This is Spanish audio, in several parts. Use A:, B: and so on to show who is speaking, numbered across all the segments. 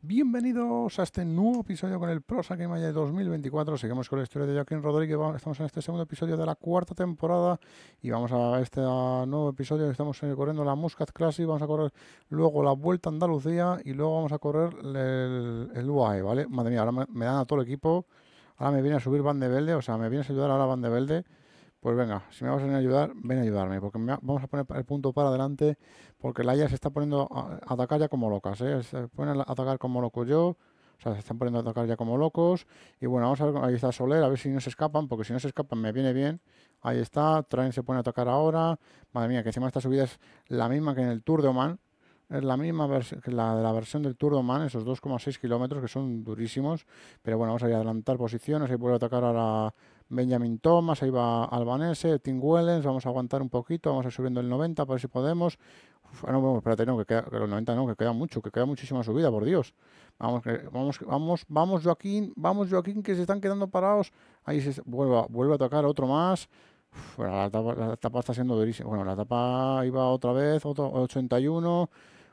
A: Bienvenidos a este nuevo episodio con el Prosa que 2024. Seguimos con la historia de Joaquín Rodríguez. Estamos en este segundo episodio de la cuarta temporada y vamos a este nuevo episodio. Estamos eh, corriendo la Muscat Classic, vamos a correr luego la Vuelta a Andalucía y luego vamos a correr el, UAE, ¿vale? Madre mía, ahora me, dan a todo el equipo. Ahora me viene a subir Van de o sea, me viene a ayudar ahora Van de pues venga, si me vas a ayudar, ven a ayudarme, porque vamos a poner el punto para adelante, porque la IA se está poniendo a, atacar ya como locas, ¿eh? se ponen a atacar como loco yo, o sea, se están poniendo a atacar ya como locos, y bueno, vamos a ver, ahí está Soler, a ver si no se escapan, porque si no se escapan me viene bien, ahí está, Train se pone a atacar ahora, madre mía, que encima esta subida es la misma que en el Tour de Oman, es la misma que la de la versión del Tour de Oman, esos 2,6 kilómetros que son durísimos, pero bueno, vamos a ir adelantar posiciones, ahí atacar a la Benjamin Thomas, ahí va Albanese, Tim Wellens, vamos a aguantar un poquito, vamos a ir subiendo el 90 para ver si podemos. Ah, no, espérate, no, que queda, 90 no, que queda mucho, que queda muchísima subida, por Dios. Vamos, vamos, vamos, vamos Joaquín, vamos Joaquín, que se están quedando parados. Ahí se vuelve, vuelve a atacar otro más. la, etapa, está siendo durísima. Bueno, la etapa iba otra vez, otro 81.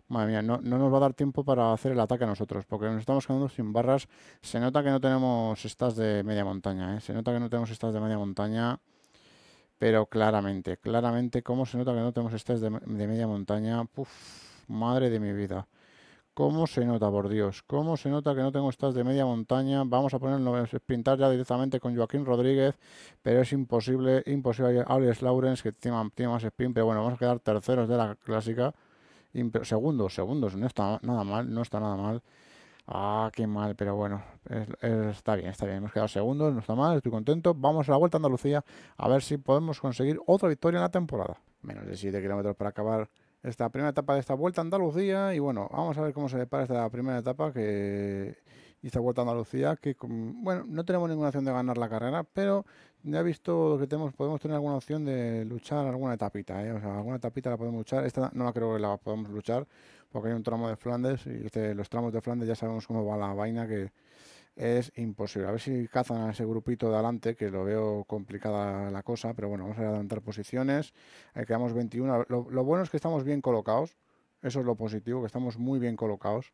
A: Madre mía, no, nos va a dar tiempo para hacer el ataque a nosotros, porque nos estamos quedando sin barras. Se nota que no tenemos estas de media montaña, ¿eh? Se nota que no tenemos estas de media montaña, pero claramente, claramente, ¿cómo se nota que no tenemos estas de, media montaña? Puf, madre de mi vida. ¿Cómo se nota, por Dios? ¿Cómo se nota que no tengo estas de media montaña? Vamos a ponernos sprintar ya directamente con Joaquín Rodríguez, pero es imposible, imposible. Alex Lawrence, que tiene, tiene más spin, pero bueno, vamos a quedar terceros de la clásica. Segundos, segundos, no está nada mal, no está nada mal. Ah, qué mal, pero bueno, está bien, está bien. Hemos quedado segundos, no está mal, estoy contento. Vamos a la vuelta a Andalucía a ver si podemos conseguir otra victoria en la temporada. Menos de 7 kilómetros para acabar esta primera etapa de esta vuelta a Andalucía. Y bueno, vamos a ver cómo se le para esta primera etapa que esta vuelta a Andalucía. Que, bueno, no tenemos ninguna opción de ganar la carrera, pero ya he visto que tenemos, podemos tener alguna opción de luchar alguna etapita, ¿eh? o sea, alguna tapita la podemos luchar. Esta no la creo que la podamos luchar porque hay un tramo de Flandes y este, los tramos de Flandes ya sabemos cómo va la vaina que es imposible. A ver si cazan a ese grupito de adelante, que lo veo complicada la cosa, pero bueno, vamos a adelantar posiciones. Eh, quedamos 21. lo bueno es que estamos bien colocados, eso es lo positivo, que estamos muy bien colocados.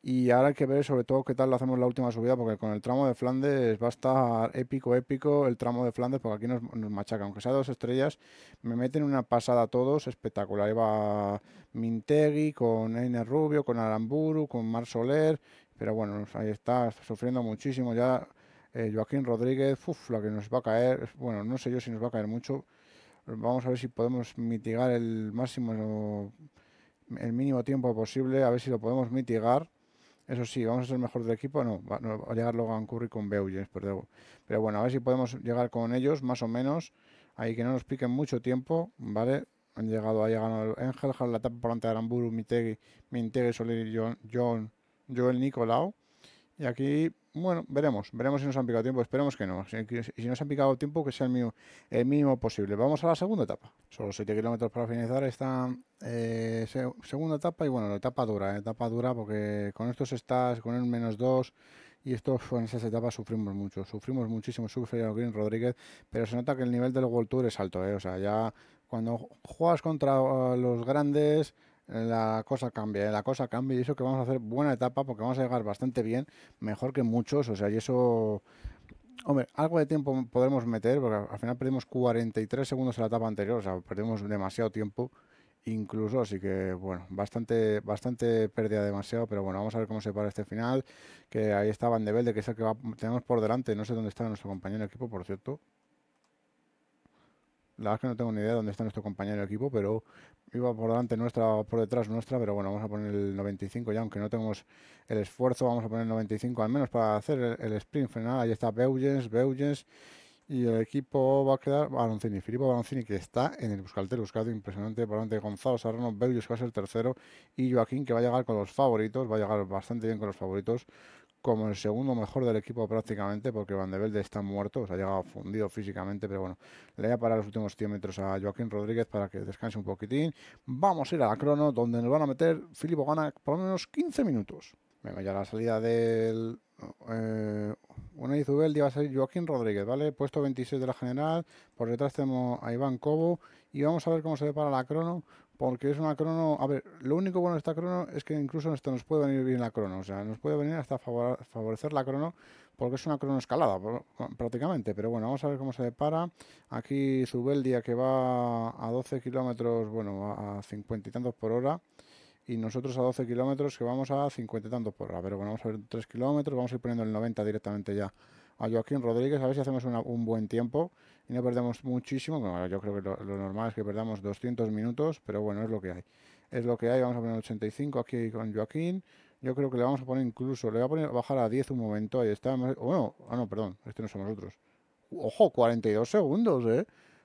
A: Y ahora hay que ver sobre todo qué tal lo hacemos la última subida, porque con el tramo de Flandes va a estar épico, épico el tramo de Flandes, porque aquí nos, machaca. Aunque sea dos estrellas, me meten una pasada a todos espectacular. Ahí va Mintegui, con Einer Rubio, con Aramburu, con Mar Soler. Pero bueno, ahí está, sufriendo muchísimo ya eh, Joaquín Rodríguez. uff, la que nos va a caer, bueno, no sé yo si nos va a caer mucho. Vamos a ver si podemos mitigar el máximo, el mínimo tiempo posible, a ver si lo podemos mitigar eso sí, vamos a ser mejor del equipo, no, va, a llegar Logan Curry con Beuyes, pero, bueno, a ver si podemos llegar con ellos, más o menos, ahí que no nos piquen mucho tiempo, ¿vale? Han llegado, ha llegado Ángel, Engel, la tapa por delante de Aramburu, Mitegui, Mintegui, Solir, John, John, Joel Nicolau. Y aquí bueno, veremos, veremos si nos han picado tiempo, esperemos que no. Si, si nos han picado tiempo, que sea el mínimo, mínimo posible. Vamos a la segunda etapa. Solo 7 kilómetros para finalizar esta eh, segunda etapa y bueno, la etapa dura, eh, etapa dura porque con estos estás, con el menos 2 y estos pues, en esas etapas sufrimos mucho, sufrimos muchísimo, sufre Green Rodríguez, pero se nota que el nivel del World Tour es alto, eh. o sea, ya cuando juegas contra los grandes la cosa cambia, ¿eh? la cosa cambia y eso que vamos a hacer buena etapa porque vamos a llegar bastante bien, mejor que muchos, o sea, y eso... Hombre, algo de tiempo podremos meter, porque al final perdimos 43 segundos en la etapa anterior, o sea, perdimos demasiado tiempo incluso, así que bueno, bastante, bastante pérdida demasiado, pero bueno, vamos a ver cómo se para este final, que ahí está Van de que es el que tenemos por delante, no sé dónde está nuestro compañero de equipo, por cierto, la verdad es que no tengo ni idea de dónde está nuestro compañero de equipo, pero iba por delante nuestra, por detrás nuestra, pero bueno, vamos a poner el 95 ya, aunque no tengamos el esfuerzo, vamos a poner el 95 al menos para hacer el, sprint final. Ahí está Beugens, Beugens. Y el equipo va a quedar Baloncini, Filippo Baloncini, que está en el Buscalter, buscado impresionante por delante Gonzalo Sarrano Beugens que va a ser tercero, y Joaquín, que va a llegar con los favoritos, va a llegar bastante bien con los favoritos, como el segundo mejor del equipo prácticamente, porque Van de Velde está muerto, o ha llegado fundido físicamente, pero bueno, le voy a parar los últimos 100 metros a Joaquín Rodríguez para que descanse un poquitín. Vamos a ir a la crono, donde nos van a meter Filipo Gana por lo menos 15 minutos. Venga, ya la salida del... Una eh, una Zubeldi va a salir Joaquín Rodríguez, ¿vale? Puesto 26 de la general, por detrás tenemos a Iván Cobo y vamos a ver cómo se depara la crono porque es una crono. A ver, lo único bueno de esta crono es que incluso esto nos puede venir bien la crono, o sea, nos puede venir hasta favorecer la crono porque es una crono escalada prácticamente. Pero bueno, vamos a ver cómo se depara. Aquí día que va a 12 kilómetros, bueno, a 50 y tantos por hora. Y nosotros a 12 kilómetros que vamos a 50 y tantos por hora. Pero bueno, vamos a ver 3 kilómetros, vamos a ir poniendo el 90 directamente ya a Joaquín Rodríguez, a ver si hacemos un buen tiempo y no perdemos muchísimo. yo creo que lo, normal es que perdamos 200 minutos, pero bueno, es lo que hay. Es lo que hay, vamos a poner 85 aquí con Joaquín. Yo creo que le vamos a poner incluso, le voy a poner bajar a 10 un momento, ahí está. Bueno, ah, no, perdón, este no somos nosotros. Ojo, 42 segundos, ¿eh?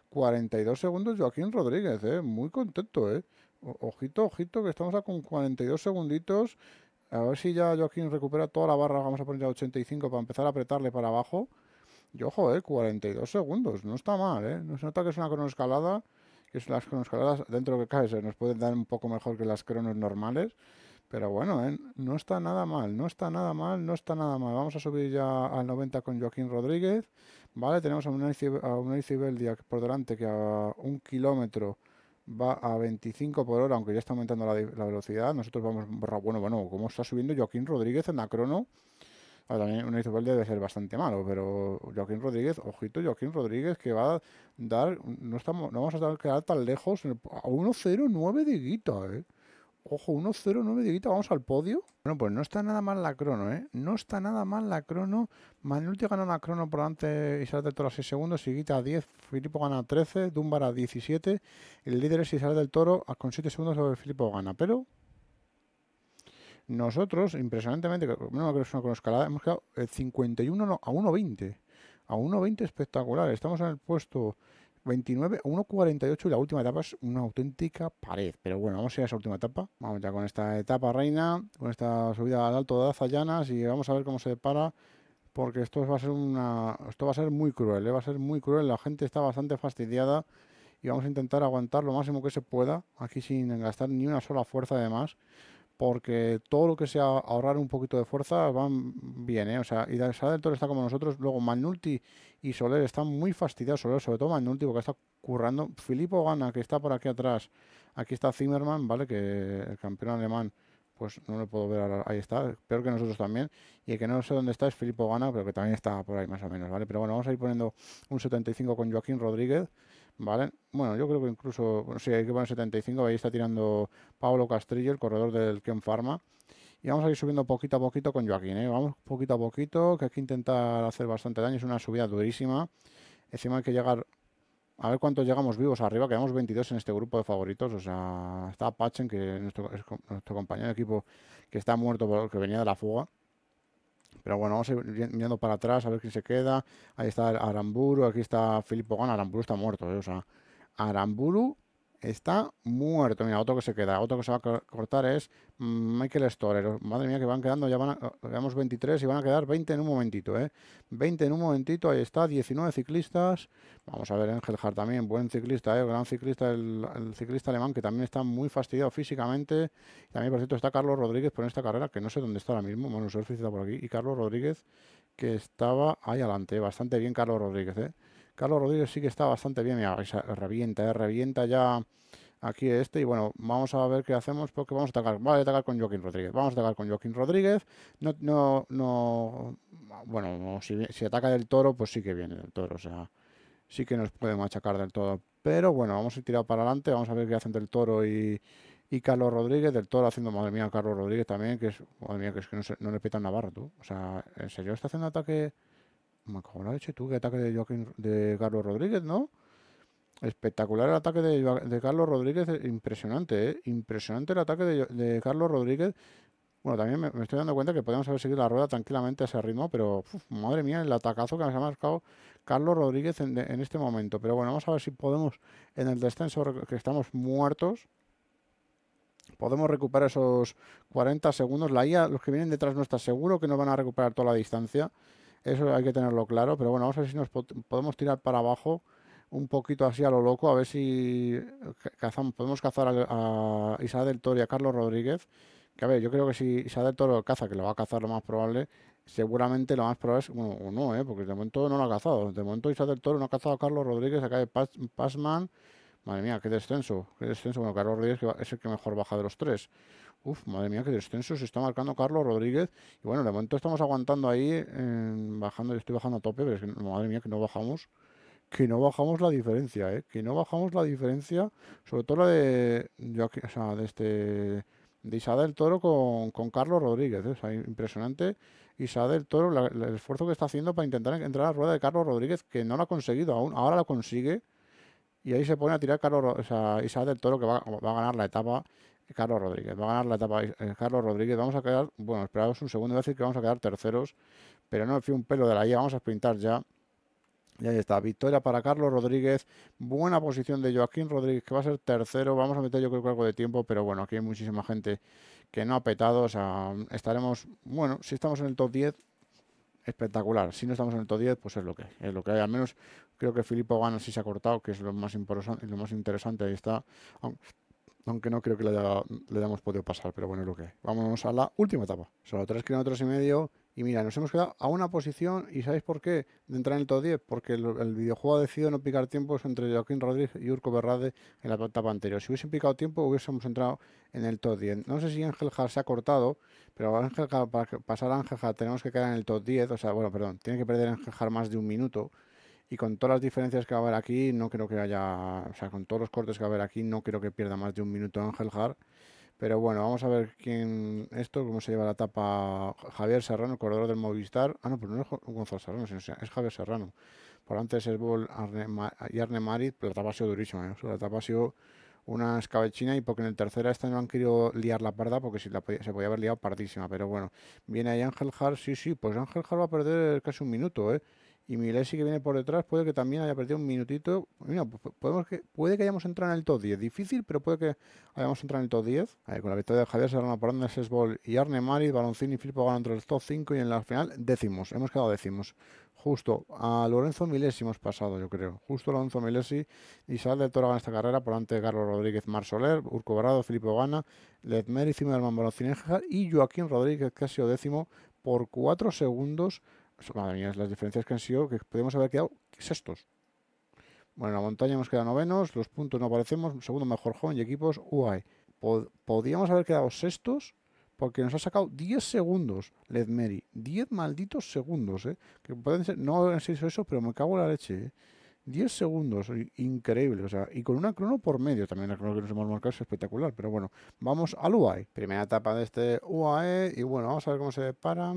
A: 42 segundos Joaquín Rodríguez, ¿eh? Muy contento, ¿eh? ojito, ojito, que estamos a con 42 segunditos. A ver si ya Joaquín recupera toda la barra, vamos a poner a 85 para empezar a apretarle para abajo. Yo, joder, 42 segundos, no está mal, ¿eh? Nos nota que es una cronoescalada, que es las cronoescaladas dentro que cae, se eh, nos pueden dar un poco mejor que las cronos normales, pero bueno, ¿eh? no está nada mal, no está nada mal, no está nada mal. Vamos a subir ya al 90 con Joaquín Rodríguez, ¿vale? Tenemos a un Icibeldi por delante que a un kilómetro va a 25 por hora, aunque ya está aumentando la, la velocidad. Nosotros vamos, bueno, bueno, ¿cómo está subiendo Joaquín Rodríguez en la crono? Ahora, también un Arizabal debe ser bastante malo, pero Joaquín Rodríguez, ojito, Joaquín Rodríguez que va a dar, no, estamos, no vamos a quedar tan lejos, a 1-0-9 de guita, ¿eh? Ojo, 1-0-9 de guita, vamos al podio. Bueno, pues no está nada mal la crono, ¿eh? No está nada mal la crono. Manulte gana una crono por antes Isabel del Toro a 6 segundos, Siguita a 10, Filipo gana 13, Dumbar a 17. El líder es Isabel del Toro con 7 segundos sobre Filipo gana, pero nosotros, impresionantemente, no creo que con escalada, hemos quedado el eh, 51 a 1.20. A 1.20 espectacular. Estamos en el puesto 29 1.48 y la última etapa es una auténtica pared. Pero bueno, vamos a ir a esa última etapa. Vamos ya con esta etapa reina, con esta subida al alto de Azayanas y vamos a ver cómo se depara. Porque esto va a ser una. Esto va a ser muy cruel, eh, va a ser muy cruel. La gente está bastante fastidiada y vamos a intentar aguantar lo máximo que se pueda. Aquí sin gastar ni una sola fuerza además porque todo lo que sea ahorrar un poquito de fuerza van bien, ¿eh? O sea, y Sara del Toro está como nosotros, luego Manulti y Soler están muy fastidiados, Soler, sobre todo Manulti, porque está currando. Filippo Gana, que está por aquí atrás, aquí está Zimmerman, ¿vale? Que el campeón alemán, pues no lo puedo ver, ahí está, peor que nosotros también. Y el que no sé dónde está es Filippo Gana, pero que también está por ahí más o menos, ¿vale? Pero bueno, vamos a ir poniendo un 75 con Joaquín Rodríguez. ¿vale? Bueno, yo creo que incluso, si hay que poner 75, ahí está tirando Pablo Castrillo, el corredor del Ken Pharma. Y vamos a ir subiendo poquito a poquito con Joaquín, ¿eh? Vamos poquito a poquito, que hay que intentar hacer bastante daño, es una subida durísima. Encima hay que llegar, a ver cuántos llegamos vivos arriba, quedamos 22 en este grupo de favoritos, o sea, está Pachen, que nuestro, es nuestro compañero de equipo, que está muerto porque venía de la fuga. Pero bueno, vamos a ir mirando para atrás a ver quién se queda. Ahí está Aramburu, aquí está Filippo Gana. Aramburu está muerto, eh, o sea, Aramburu está muerto. Mira, otro que se queda, otro que se va a cortar es Michael Storer. Madre mía, que van quedando, ya van a, 23 y van a quedar 20 en un momentito, ¿eh? 20 en un momentito, ahí está, 19 ciclistas. Vamos a ver, Ángel Hart también, buen ciclista, ¿eh? gran ciclista, el, ciclista alemán que también está muy fastidiado físicamente. También, por cierto, está Carlos Rodríguez por esta carrera, que no sé dónde está ahora mismo, bueno, está por aquí, y Carlos Rodríguez que estaba ahí adelante, bastante bien Carlos Rodríguez, ¿eh? Carlos Rodríguez sí que está bastante bien. Mira, revienta, eh, revienta ya aquí este. Y bueno, vamos a ver qué hacemos porque vamos a atacar. Vamos a atacar con Joaquín Rodríguez. Vamos a atacar con Joaquín Rodríguez. No, no, no. Bueno, si, ataca del toro, pues sí que viene del toro. O sea, sí que nos puede machacar del todo. Pero bueno, vamos a ir tirado para adelante. Vamos a ver qué hacen del toro y, Carlos Rodríguez. Del toro haciendo, madre mía, Carlos Rodríguez también. Que es, madre mía, que es que no, le peta Navarro, tú. O sea, ¿en serio está haciendo ataque? Me cago la leche, tú, qué ataque de, Joaquín, de Carlos Rodríguez, ¿no? Espectacular el ataque de, Carlos Rodríguez, eh, impresionante, ¿eh? Impresionante el ataque de, Carlos Rodríguez. Bueno, también me, estoy dando cuenta que podemos haber seguido la rueda tranquilamente a ese ritmo, pero madre mía, el atacazo que nos ha marcado Carlos Rodríguez en, este momento. Pero bueno, vamos a ver si podemos, en el descenso que estamos muertos, podemos recuperar esos 40 segundos. La IA, los que vienen detrás no está seguro que nos van a recuperar toda la distancia. Eso hay que tenerlo claro, pero bueno, vamos a ver si nos podemos tirar para abajo un poquito así a lo loco, a ver si cazamos, podemos cazar a, a Isabel del Toro y a Carlos Rodríguez. Que a ver, yo creo que si Isabel del Toro caza, que lo va a cazar lo más probable, seguramente lo más probable es, bueno, o no, ¿eh? porque de momento no lo ha cazado. De momento Isabel del Toro no ha cazado a Carlos Rodríguez, acá de Passman. Madre mía, qué descenso, qué descenso. Bueno, Carlos Rodríguez es el que mejor baja de los tres. Uf, madre mía, qué descenso se está marcando Carlos Rodríguez. Y bueno, de momento estamos aguantando ahí, bajando, estoy bajando a tope, pero es que, madre mía, que no bajamos. Que no bajamos la diferencia, ¿eh? Que no bajamos la diferencia, sobre todo la de, yo de este de del Toro con, con Carlos Rodríguez. ¿eh? impresionante Isada del Toro, el esfuerzo que está haciendo para intentar entrar a la rueda de Carlos Rodríguez, que no lo ha conseguido aún, ahora la consigue. Y ahí se pone a tirar Carlos, o sea, Isaac del Toro, que va, a ganar la etapa Carlos Rodríguez. Va a ganar la etapa eh, Carlos Rodríguez. Vamos a quedar, bueno, esperamos un segundo, decir que vamos a quedar terceros, pero no me un pelo de la guía, vamos a sprintar ya. Y ahí está, victoria para Carlos Rodríguez, buena posición de Joaquín Rodríguez, que va a ser tercero, vamos a meter yo creo que algo de tiempo, pero bueno, aquí hay muchísima gente que no ha petado, o sea, estaremos, bueno, si estamos en el top 10, espectacular. Si no estamos en el top 10, pues es lo que es lo que hay. Al menos creo que Filippo Gana sí se ha cortado, que es lo más, importante lo más interesante. Ahí está. Aunque no creo que le, le hayamos podido pasar, pero bueno, es lo que hay. Vámonos a la última etapa. Solo 3 kilómetros y medio, y mira, nos hemos quedado a una posición, y ¿sabéis por qué? De entrar en el top 10, porque el, videojuego ha decidido no picar tiempos entre Joaquín Rodríguez y Urco Berrade en la etapa anterior. Si hubiesen picado tiempo, hubiésemos entrado en el top 10. No sé si Ángel hart se ha cortado, pero Ángel para pasar a Ángel hart. tenemos que quedar en el top 10, o sea, bueno, perdón, tiene que perder Ángel más de un minuto. Y con todas las diferencias que va a haber aquí, no creo que haya, o sea, con todos los cortes que va a haber aquí, no creo que pierda más de un minuto Ángel hart. Pero bueno, vamos a ver quién esto, cómo se lleva la tapa Javier Serrano, corredor del Movistar. Ah, no, pero no es Gonzalo Serrano, es Javier Serrano. Por antes el bol y Arne Marit, la tapa ha sido durísima. ¿eh? La tapa ha sido una escabechina y porque en el tercera esta no han querido liar la parda porque si la se podía haber liado pardísima. Pero bueno, viene ahí Ángel Har, sí, sí, pues Ángel Har va a perder casi un minuto, ¿eh? Y Milesi que viene por detrás puede que también haya perdido un minutito. Mira, pues, pues, podemos que, puede que hayamos entrado en el top 10. Difícil, pero puede que hayamos entrado en el top 10. con la victoria de Javier Serrano por Andrés Sesbol y Arne Mari, Baloncini y Filippo Gana entre el top 5 y en la final décimos. Hemos quedado décimos. Justo a Lorenzo Milesi hemos pasado, yo creo. Justo Lorenzo Milesi y sale de Toro esta carrera por ante Carlos Rodríguez Marsoler, Urco Barrado, Filippo Gana, Ledmer y Zimmerman Baloncini y Joaquín Rodríguez, que ha sido décimo por 4 segundos pues, madre mía, las diferencias que han sido, que podemos haber quedado sextos. Bueno, en la montaña hemos quedado novenos, los puntos no aparecemos, segundo mejor joven y equipos UAE. podríamos haber quedado sextos porque nos ha sacado 10 segundos Ledmeri, 10 malditos segundos, ¿eh? que pueden ser, no han sido eso, pero me cago en la leche. ¿eh? 10 segundos, increíble. O sea, y con una crono por medio. También la crono que nos hemos marcado es espectacular. Pero bueno, vamos al UAE. Primera etapa de este UAE. Y bueno, vamos a ver cómo se depara.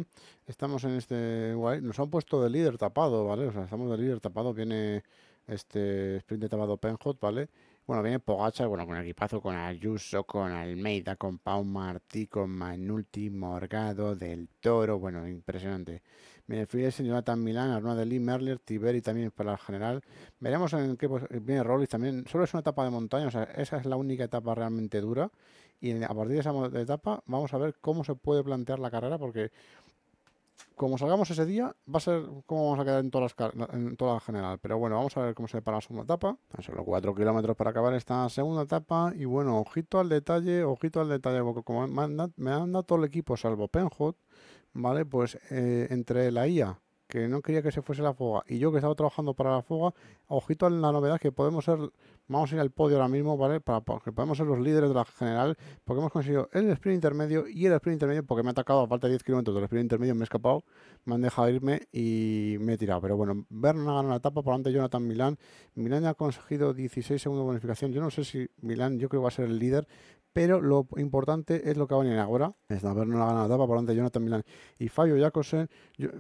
A: Estamos en este UAE. Nos han puesto de líder tapado, ¿vale? O sea, estamos de líder tapado. Viene este sprint de tapado Penhot, ¿vale? Bueno, viene Pogacha, bueno, con equipazo, con Ayuso, con Almeida, con Pau Martí, con Manulti, Morgado, Del Toro, bueno, impresionante. Benefides, Jonathan Milán, Arnaud Lee, Merler, Tiberi también para el general. Veremos en qué viene Rollins también. Solo es una etapa de montaña, o sea, esa es la única etapa realmente dura. Y a partir de esa etapa vamos a ver cómo se puede plantear la carrera, porque como salgamos ese día, va a ser como vamos a quedar en todas en toda la general. Pero bueno, vamos a ver cómo se para la segunda etapa. Son solo 4 kilómetros para acabar esta segunda etapa. Y bueno, ojito al detalle, ojito al detalle, porque como me han, me han dado todo el equipo, salvo Penhot, ¿vale? Pues eh, entre la IA, que no quería que se fuese la fuga, y yo que estaba trabajando para la fuga, ojito en la novedad que podemos ser, vamos a ir al podio ahora mismo, ¿vale? Para, porque podemos ser los líderes de la general, porque hemos conseguido el sprint intermedio y el sprint intermedio, porque me ha atacado a falta de 10 kilómetros del sprint intermedio, me he escapado, me han dejado irme y me he tirado. Pero bueno, Berna gana la etapa, por delante Jonathan Milán. Milán ha conseguido 16 segundos de bonificación. Yo no sé si Milán, yo creo que va a ser el líder, pero lo importante es lo que va a venir ahora. A ver, no la gana la etapa, por delante Jonathan Milan y Fabio Jacobsen.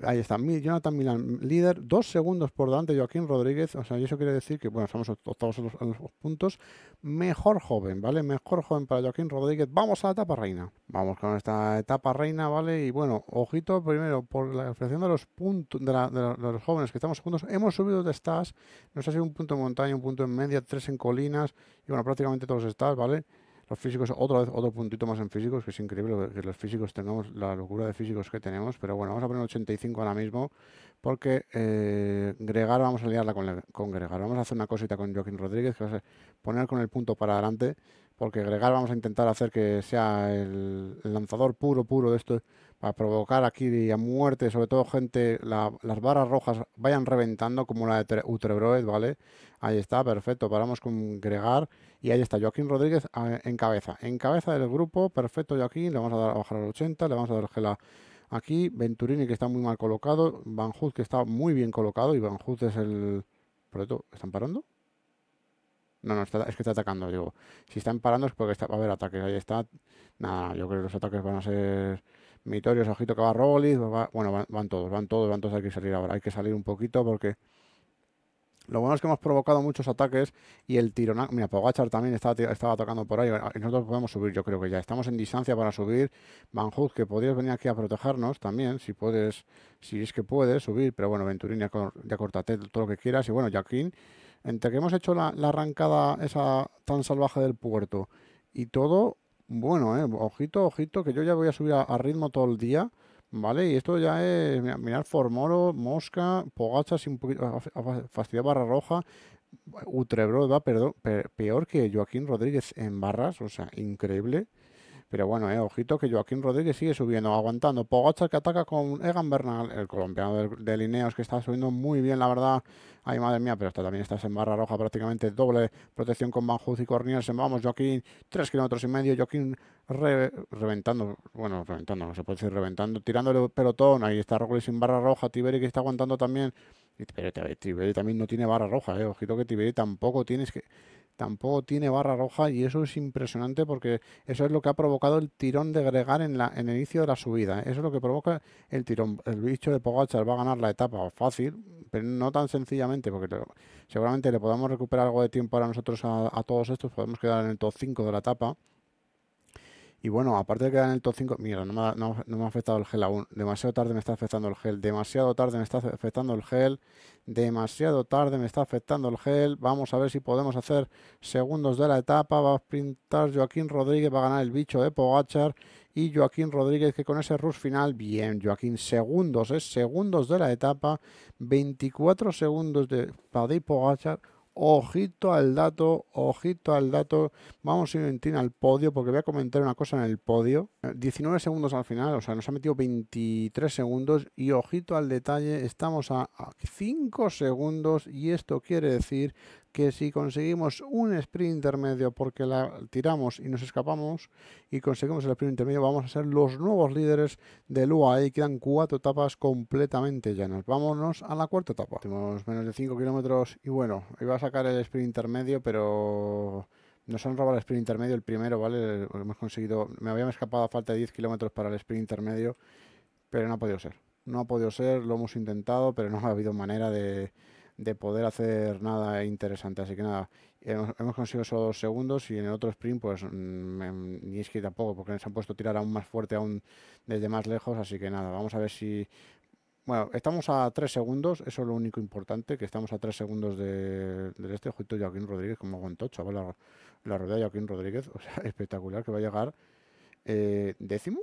A: ahí está, Jonathan Milan líder, dos segundos por delante Joaquín Rodríguez. O sea, eso quiere decir que, bueno, estamos octavos en los, puntos. Mejor joven, ¿vale? Mejor joven para Joaquín Rodríguez. Vamos a la etapa reina. Vamos con esta etapa reina, ¿vale? Y bueno, ojito primero, por la reflexión de los puntos de, los jóvenes que estamos juntos, hemos subido de estás. Nos ha sido un punto en montaña, un punto en media, tres en colinas y bueno, prácticamente todos estás, ¿vale? Los físicos, otra vez, otro puntito más en físicos, que es increíble que los físicos tengamos la locura de físicos que tenemos. Pero bueno, vamos a poner 85 ahora mismo, porque eh, Gregar, vamos a liarla con, con Gregar. Vamos a hacer una cosita con Joaquín Rodríguez, que va a ser poner con el punto para adelante porque Gregar vamos a intentar hacer que sea el, lanzador puro, puro de esto, para provocar aquí a muerte, sobre todo gente, las barras rojas vayan reventando como la de Utrebroed, ¿vale? Ahí está, perfecto, paramos con Gregar y ahí está Joaquín Rodríguez ah, en cabeza, en cabeza del grupo, perfecto Joaquín, le vamos a dar a bajar al 80, le vamos a dar gela aquí, Venturini que está muy mal colocado, Van que está muy bien colocado y Van Huth es el... ¿Por están parando? No, no, está, es que está atacando, digo. Si están parando es porque va a haber ataques. Ahí está. Nada, yo creo que los ataques van a ser mitorios. Ojito que va a bueno, van, todos, van todos, van todos. Hay que salir ahora. Hay que salir un poquito porque... Lo bueno es que hemos provocado muchos ataques y el tiro Mira, Pogachar también estaba, estaba atacando por ahí. Nosotros podemos subir, yo creo que ya. Estamos en distancia para subir. Van Hood, que podrías venir aquí a protegernos también, si puedes, si es que puedes subir. Pero bueno, Venturini, ya, cortate todo lo que quieras. Y bueno, Jaquín entre que hemos hecho la, arrancada esa tan salvaje del puerto y todo, bueno, eh, ojito, ojito, que yo ya voy a subir a, ritmo todo el día. ¿vale? Y esto ya es, mirar Formoro, Mosca, Pogacha, Fastidia Barra Roja, Utrebro, va peor que Joaquín Rodríguez en barras, o sea, increíble. Pero bueno, eh, ojito que Joaquín Rodríguez sigue subiendo, aguantando. Pogachar que ataca con Egan Bernal, el colombiano de, Lineos que está subiendo muy bien, la verdad. Ay, madre mía, pero también estás en barra roja prácticamente. Doble protección con Banjuz y Cornielsen. Vamos, Joaquín, tres kilómetros y medio. Joaquín reventando, bueno, reventando, no se puede decir reventando, tirándole el pelotón. Ahí está Roglic sin barra roja. Tiberi que está aguantando también. Pero Tiberi también no tiene barra roja, eh. Ojito que Tiberi tampoco tienes que tampoco tiene barra roja y eso es impresionante porque eso es lo que ha provocado el tirón de Gregar en, la, en el inicio de la subida. ¿eh? Eso es lo que provoca el tirón. El bicho de Pogachar va a ganar la etapa fácil, pero no tan sencillamente porque seguramente le podamos recuperar algo de tiempo para nosotros a, a todos estos, podemos quedar en el top 5 de la etapa y bueno, aparte de que en el top 5, mira, no me, ha, afectado el gel aún. Demasiado tarde me está afectando el gel. Demasiado tarde me está afectando el gel. Demasiado tarde me está afectando el gel. Vamos a ver si podemos hacer segundos de la etapa. Va a sprintar Joaquín Rodríguez. Va a ganar el bicho de Pogachar. Y Joaquín Rodríguez que con ese rush final. Bien, Joaquín, segundos, es ¿eh? segundos de la etapa. 24 segundos de Paddy Pogachar. Ojito al dato, ojito al dato. Vamos a ir al podio porque voy a comentar una cosa en el podio. 19 eh, segundos al final, o sea, nos ha metido 23 segundos y ojito al detalle, estamos a 5 segundos y esto quiere decir que si conseguimos un sprint intermedio porque la tiramos y nos escapamos y conseguimos el sprint intermedio, vamos a ser los nuevos líderes del UAE. Quedan cuatro etapas completamente llenas. Vámonos a la cuarta etapa. Tenemos menos de 5 kilómetros y bueno, iba a sacar el sprint intermedio, pero... Nos han robado el sprint intermedio, el primero, ¿vale? Hemos conseguido... Me habíamos escapado a falta de 10 kilómetros para el sprint intermedio, pero no ha podido ser. No ha podido ser, lo hemos intentado, pero no ha habido manera de, de poder hacer nada interesante. Así que nada, hemos, conseguido solo dos segundos y en el otro sprint, pues mm, ni es que tampoco, porque nos han puesto a tirar aún más fuerte, aún desde más lejos. Así que nada, vamos a ver si. Bueno, estamos a tres segundos, eso es lo único importante, que estamos a tres segundos del de este, justo Joaquín Rodríguez, como aguantó, chaval, la, la rueda de Joaquín Rodríguez, o sea, espectacular, que va a llegar eh, décimo,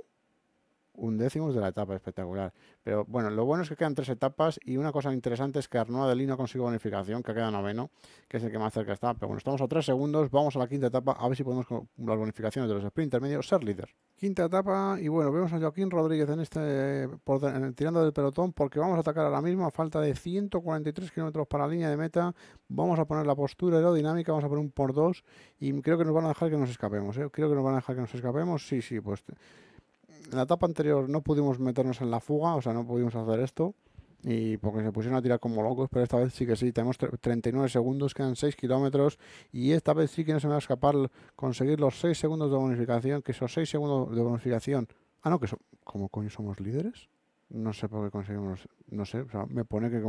A: décimo de la etapa, espectacular. Pero bueno, lo bueno es que quedan tres etapas y una cosa interesante es que Arnoa de Lino consigue bonificación, que queda noveno, que es el que más cerca está. Pero bueno, estamos a tres segundos, vamos a la quinta etapa, a ver si podemos con las bonificaciones de los sprinter medios ser líder. Quinta etapa y bueno, vemos a Joaquín Rodríguez en este tirando del pelotón porque vamos a atacar ahora mismo a falta de 143 kilómetros para la línea de meta. Vamos a poner la postura aerodinámica, vamos a poner un por dos y creo que nos van a dejar que nos escapemos. ¿eh? Creo que nos van a dejar que nos escapemos. Sí, sí, pues en la etapa anterior no pudimos meternos en la fuga, o sea, no pudimos hacer esto. Y porque se pusieron a tirar como locos, pero esta vez sí que sí, tenemos 39 segundos, quedan 6 kilómetros y esta vez sí que no se me va a escapar conseguir los 6 segundos de bonificación, que esos 6 segundos de bonificación... Ah, no, que son... ¿Cómo coño somos líderes? no sé por qué conseguimos, no sé, o sea, me pone que...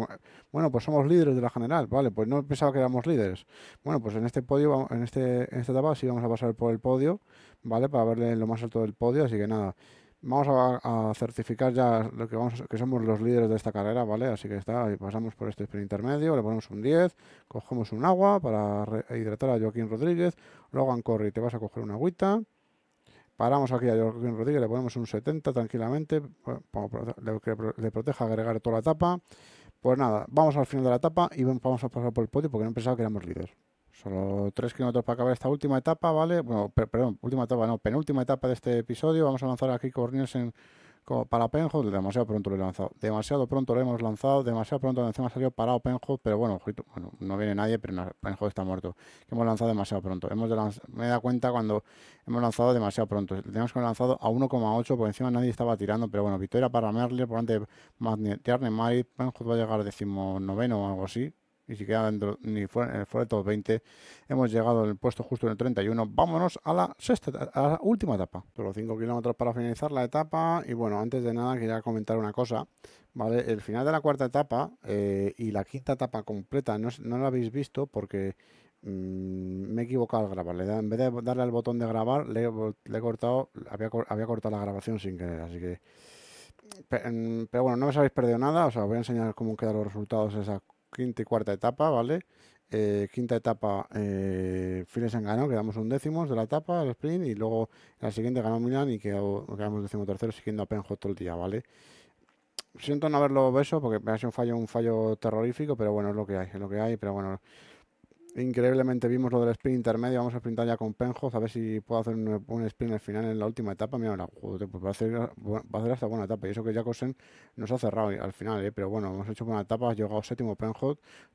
A: Bueno, pues somos líderes de la general, vale, pues no pensaba que éramos líderes. Bueno, pues en este podio, en, este, en esta etapa sí vamos a pasar por el podio, vale, para verle lo más alto del podio, así que nada, Vamos a, certificar ya lo que, vamos que somos los líderes de esta carrera, ¿vale? Así que está, pasamos por este sprint intermedio, le ponemos un 10, cogemos un agua para hidratar a Joaquín Rodríguez, Logan y te vas a coger una agüita, paramos aquí a Joaquín Rodríguez, le ponemos un 70 tranquilamente, le, le proteja agregar toda la etapa. Pues nada, vamos al final de la etapa y vamos a pasar por el podio porque no pensaba que éramos líderes. Solo 3 kilómetros para acabar esta última etapa, ¿vale? Bueno, perdón, última etapa, no, penúltima etapa de este episodio. Vamos a lanzar aquí Cornielsen para Penhold. Demasiado pronto lo he lanzado. Demasiado pronto lo hemos lanzado. Demasiado pronto ha salido parado Penhold. Pero bueno, no viene nadie, pero Penhold está muerto. Que hemos lanzado demasiado pronto. me he dado cuenta cuando hemos lanzado demasiado pronto. Tenemos que haber lanzado a 1,8 por encima nadie estaba tirando. Pero bueno, victoria para Merle por delante de Magnet Mari. Penhold va a llegar decimonoveno o algo así ni siquiera dentro, ni fuera, en eh, de top 20. Hemos llegado al puesto justo en el 31. Vámonos a la sexta, última etapa. Solo 5 kilómetros para finalizar la etapa. Y bueno, antes de nada quería comentar una cosa. ¿vale? El final de la cuarta etapa eh, y la quinta etapa completa no, la habéis visto porque mm, me he equivocado al grabar. en vez de darle al botón de grabar, le, he cortado, había, cortado la grabación sin querer. Así que mm, pero, bueno, no os habéis perdido nada, os voy a enseñar cómo quedan los resultados de esa quinta y cuarta etapa, ¿vale? Eh, quinta etapa, eh, han ganado, quedamos un décimo de la etapa, el sprint, y luego la siguiente ganó Milan y quedamos décimo tercero siguiendo a Penjo todo el día, ¿vale? Siento no haberlo beso porque me ha sido un fallo, un fallo terrorífico, pero bueno, es lo que hay, es lo que hay, pero bueno, Increíblemente vimos lo del sprint intermedio. Vamos a sprintar ya con Penjo, A ver si puedo hacer un, sprint al final en la última etapa. Mira, joder, pues va a, hacer, va a hacer hasta buena etapa. Y eso que cosen nos ha cerrado al final. ¿eh? Pero bueno, hemos hecho buena etapa. Ha llegado séptimo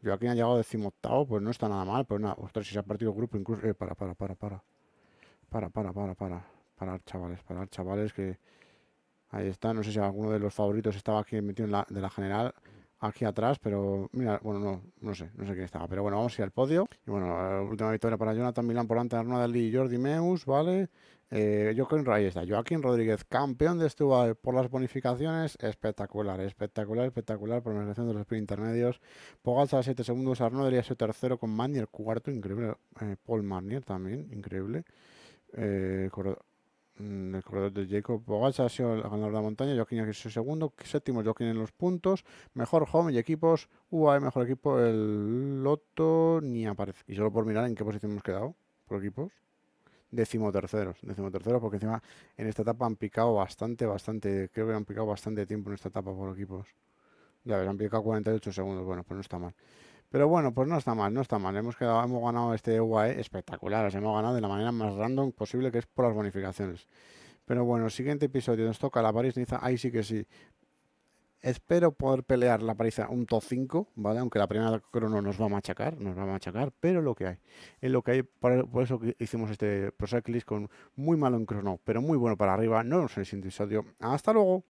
A: yo aquí ha llegado decimoctavo. Pues no está nada mal. Pues nada, ostras, si se ha partido el grupo. Incluso. Eh, para, para, para, para. Para, para, para, para. Parar, chavales. para chavales. Que ahí está. No sé si alguno de los favoritos estaba aquí metido en la, de la general aquí atrás, pero mira, bueno, no, no sé, no sé quién estaba, pero bueno, vamos a al podio. Y bueno, última victoria para Jonathan Milán por ante de y Jordi Meus, ¿vale? Eh, Joaquín, ahí está, Joaquín Rodríguez, campeón de Stuart por las bonificaciones, espectacular, espectacular, espectacular por la de los sprint intermedios. Pogacar a 7 segundos, Arnold a tercero con manier cuarto, increíble. Eh, Paul manier también, increíble. Eh, Mm, el corredor de Jacob Bogacha ha sido el ganador de la montaña, Joaquín que sido segundo, séptimo Joaquín en los puntos, mejor home y equipos, UAE mejor equipo, el Loto ni aparece. Y solo por mirar en qué posición hemos quedado por equipos. décimo terceros, décimo terceros porque encima en esta etapa han picado bastante, bastante, creo que han picado bastante tiempo en esta etapa por equipos. Ya ves, han picado 48 segundos, bueno, pues no está mal. Pero bueno, pues no está mal, no está mal. Hemos, quedado, hemos ganado este UAE espectacular. hemos ganado de la manera más random posible, que es por las bonificaciones. Pero bueno, siguiente episodio nos toca la París-Niza. Ahí sí que sí. Espero poder pelear la pariza un top 5, ¿vale? Aunque la primera crono nos va a machacar, nos va a machacar, pero lo que hay. Es lo que hay, por, eso que hicimos este Pro con muy malo en crono, pero muy bueno para arriba. No nos sé el siguiente episodio. ¡Hasta luego!